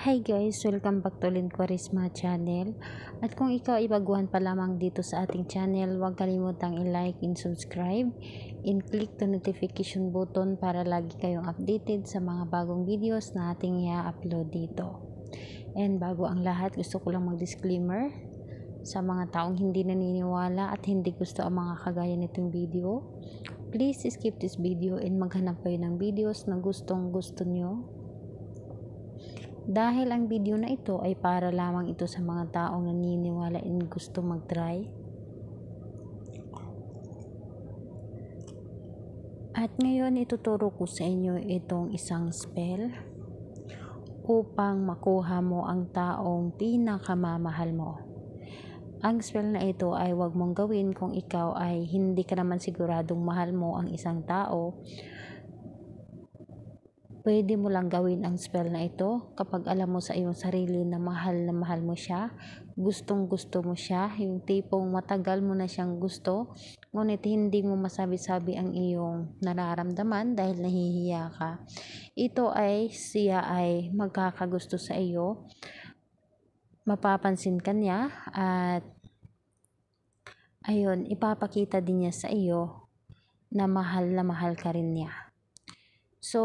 Hi guys! Welcome back to Lynn Quaresma channel. At kung ikaw ay baguhan pa lamang dito sa ating channel, huwag kalimutang i-like and subscribe and click the notification button para lagi kayong updated sa mga bagong videos na ating i-upload dito. And bago ang lahat, gusto ko lang mag-disclaimer sa mga taong hindi naniniwala at hindi gusto ang mga kagaya nitong video. Please skip this video and maghanap kayo ng videos na gustong gusto nyo dahil ang video na ito ay para lamang ito sa mga taong naniniwala in gusto mag-try. At ngayon ituturo ko sa inyo itong isang spell upang makuha mo ang taong pinakamamahal mo. Ang spell na ito ay huwag mong gawin kung ikaw ay hindi ka naman siguradong mahal mo ang isang tao pwede mo lang gawin ang spell na ito kapag alam mo sa iyong sarili na mahal na mahal mo siya, gustong gusto mo siya, yung tipong matagal mo na siyang gusto, ngunit hindi mo masabi-sabi ang iyong nararamdaman dahil nahihiya ka. Ito ay siya ay magkakagusto sa iyo, mapapansin ka niya at ayun, ipapakita din niya sa iyo na mahal na mahal ka rin niya. So,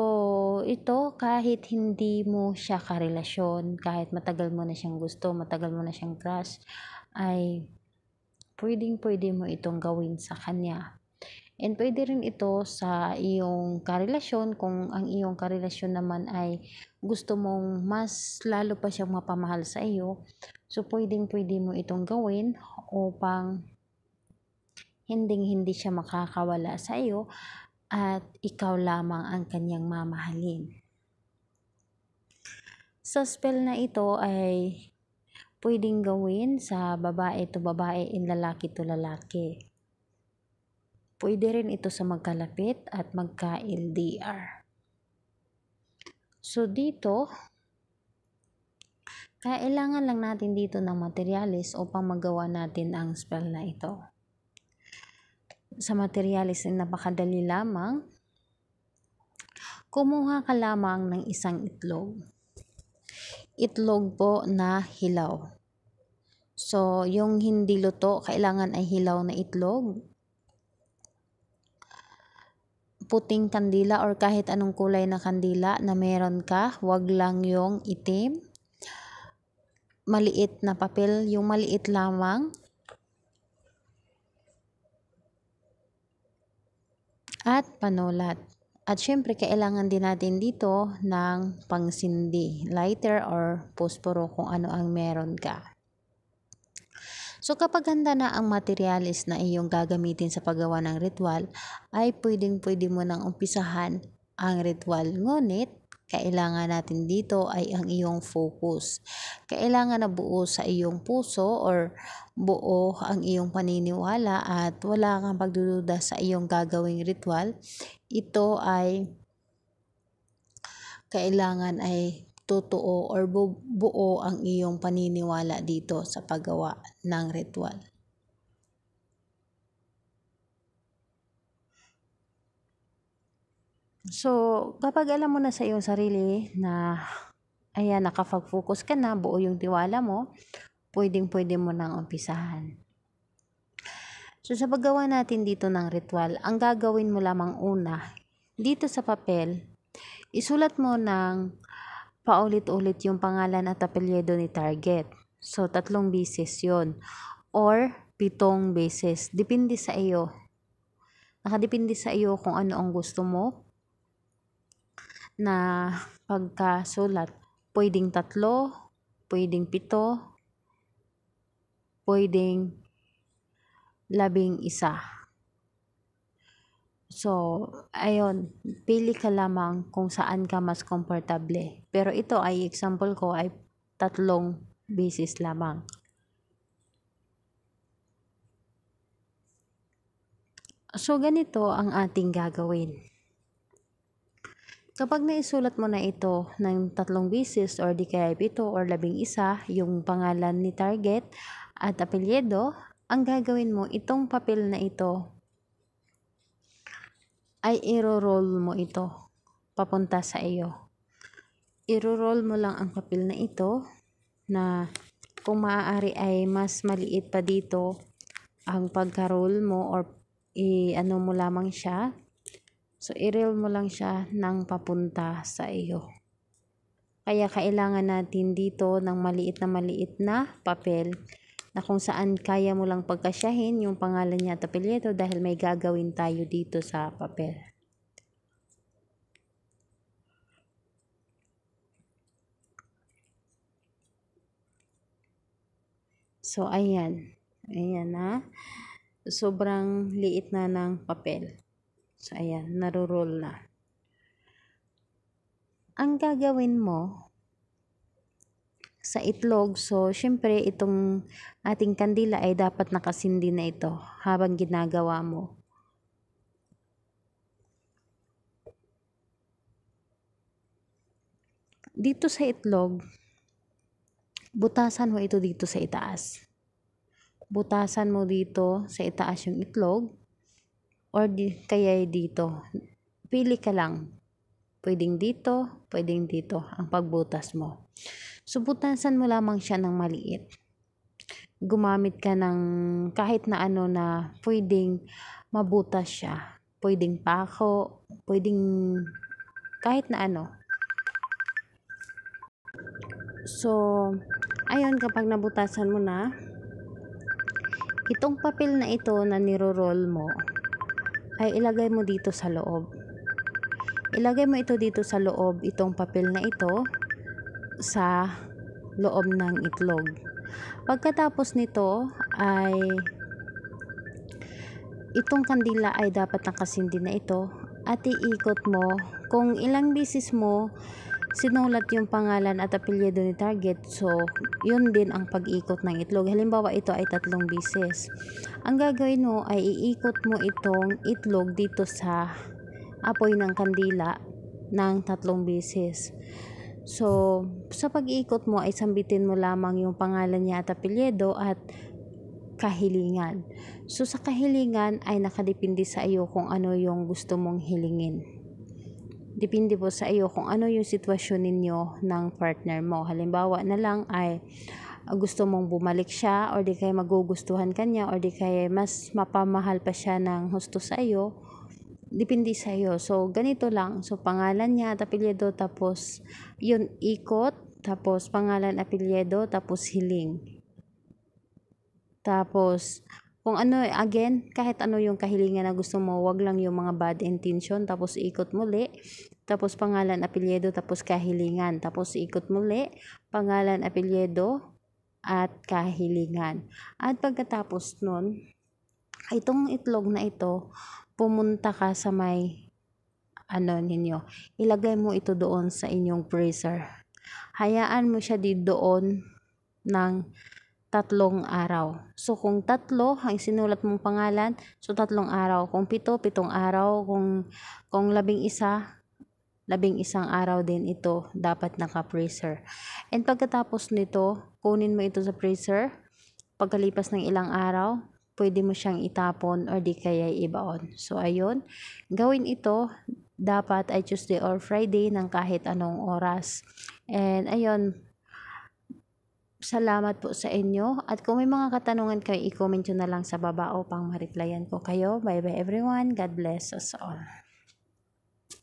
ito kahit hindi mo siya karelasyon, kahit matagal mo na siyang gusto, matagal mo na siyang crush, ay pwedeng pwede mo itong gawin sa kanya. And pwede rin ito sa iyong karelasyon kung ang iyong karelasyon naman ay gusto mong mas lalo pa siyang mapamahal sa iyo. So, pwedeng pwede mo itong gawin upang hindi hindi siya makakawala sa iyo at ikaw lamang ang kanyang mamahalin. Sa spell na ito ay pwedeng gawin sa babae to babae in lalaki to lalaki. Pwede rin ito sa magkalapit at magka-LDR. So dito, kailangan lang natin dito ng materialis upang magawa natin ang spell na ito sa materyales ay napakadali lamang, kumuha ka lamang ng isang itlog. Itlog po na hilaw. So, yung hindi luto, kailangan ay hilaw na itlog. Puting kandila or kahit anong kulay na kandila na meron ka, wag lang yung itim maliit na papel, yung maliit lamang at panulat. At syempre, kailangan din natin dito ng pangsindi, lighter or posporo kung ano ang meron ka. So kapag handa na ang materialis na iyong gagamitin sa paggawa ng ritual, ay pwedeng pwede mo nang umpisahan ang ritual. Ngunit, kailangan natin dito ay ang iyong focus. Kailangan na buo sa iyong puso or buo ang iyong paniniwala at wala kang pagdududa sa iyong gagawing ritual. Ito ay kailangan ay totoo or bu buo ang iyong paniniwala dito sa paggawa ng ritual. So, kapag alam mo na sa iyong sarili na ayan, nakapag-focus ka na, buo yung tiwala mo, pwedeng-pwede mo nang umpisahan. So, sa paggawa natin dito ng ritual, ang gagawin mo lamang una, dito sa papel, isulat mo ng paulit-ulit yung pangalan at apelyedo ni target. So, tatlong beses yon Or, pitong beses. Depende sa iyo. Nakadepende sa iyo kung ano ang gusto mo na pagkasulat. Pwedeng tatlo, pwedeng pito, pwedeng labing isa. So, ayun, pili ka lamang kung saan ka mas komportable. Pero ito ay example ko ay tatlong basis lamang. So, ganito ang ating gagawin. Kapag naisulat mo na ito ng tatlong bisis or di kaya ito or labing isa, yung pangalan ni target at apelyedo, ang gagawin mo, itong papel na ito, ay iro-roll mo ito papunta sa iyo. Iro-roll mo lang ang papel na ito na kung maaari ay mas maliit pa dito ang pagka-roll mo or i-ano mo lamang siya So, i-reel mo lang siya ng papunta sa iyo. Kaya kailangan natin dito ng maliit na maliit na papel na kung saan kaya mo lang pagkasyahin yung pangalan niya at apelyedo dahil may gagawin tayo dito sa papel. So, ayan. Ayan na. Sobrang liit na ng papel. So, ayan, naro-roll na. Ang gagawin mo sa itlog, so, syempre, itong ating kandila ay dapat nakasindi na ito habang ginagawa mo. Dito sa itlog, butasan mo ito dito sa itaas. Butasan mo dito sa itaas yung itlog or di, kaya dito. Pili ka lang. Pwedeng dito, pwedeng dito ang pagbutas mo. Subutasan mo lamang siya ng maliit. Gumamit ka ng kahit na ano na pwedeng mabutas siya. Pwedeng pako, pwedeng kahit na ano. So, ayun kapag nabutasan mo na, itong papel na ito na niro-roll mo, ay ilagay mo dito sa loob. Ilagay mo ito dito sa loob, itong papel na ito, sa loob ng itlog. Pagkatapos nito ay itong kandila ay dapat nakasindi na ito at iikot mo kung ilang bisis mo sinulat yung pangalan at apelyido ni target. So, yun din ang pag-ikot ng itlog. Halimbawa, ito ay tatlong bisis. Ang gagawin mo ay iikot mo itong itlog dito sa apoy ng kandila ng tatlong bisis. So, sa pag ikot mo ay sambitin mo lamang yung pangalan niya at apelyido at kahilingan. So, sa kahilingan ay nakadepende sa iyo kung ano yung gusto mong hilingin depende po sa iyo kung ano yung sitwasyon ninyo ng partner mo. Halimbawa na lang ay ah, gusto mong bumalik siya or di kaya magugustuhan kanya or di kaya mas mapamahal pa siya ng husto sa iyo. Depende sa iyo. So, ganito lang. So, pangalan niya at apelyido tapos yun ikot tapos pangalan apelyido tapos hiling. Tapos kung ano, again, kahit ano yung kahilingan na gusto mo, wag lang yung mga bad intention, tapos ikot muli, tapos pangalan, apelyedo, tapos kahilingan, tapos ikot muli, pangalan, apelyedo, at kahilingan. At pagkatapos nun, itong itlog na ito, pumunta ka sa may ano ninyo, ilagay mo ito doon sa inyong freezer. Hayaan mo siya di doon ng tatlong araw. So, kung tatlo ang sinulat mong pangalan, so tatlong araw. Kung pito, pitong araw. Kung, kung labing isa, labing isang araw din ito dapat naka-freezer. And pagkatapos nito, kunin mo ito sa freezer. Pagkalipas ng ilang araw, pwede mo siyang itapon or di kaya ibaon. So, ayun. Gawin ito dapat ay Tuesday or Friday ng kahit anong oras. And ayun, Salamat po sa inyo. At kung may mga katanungan kayo, i-comment nyo na lang sa baba o pang ma-replyan ko kayo. Bye-bye everyone. God bless us all.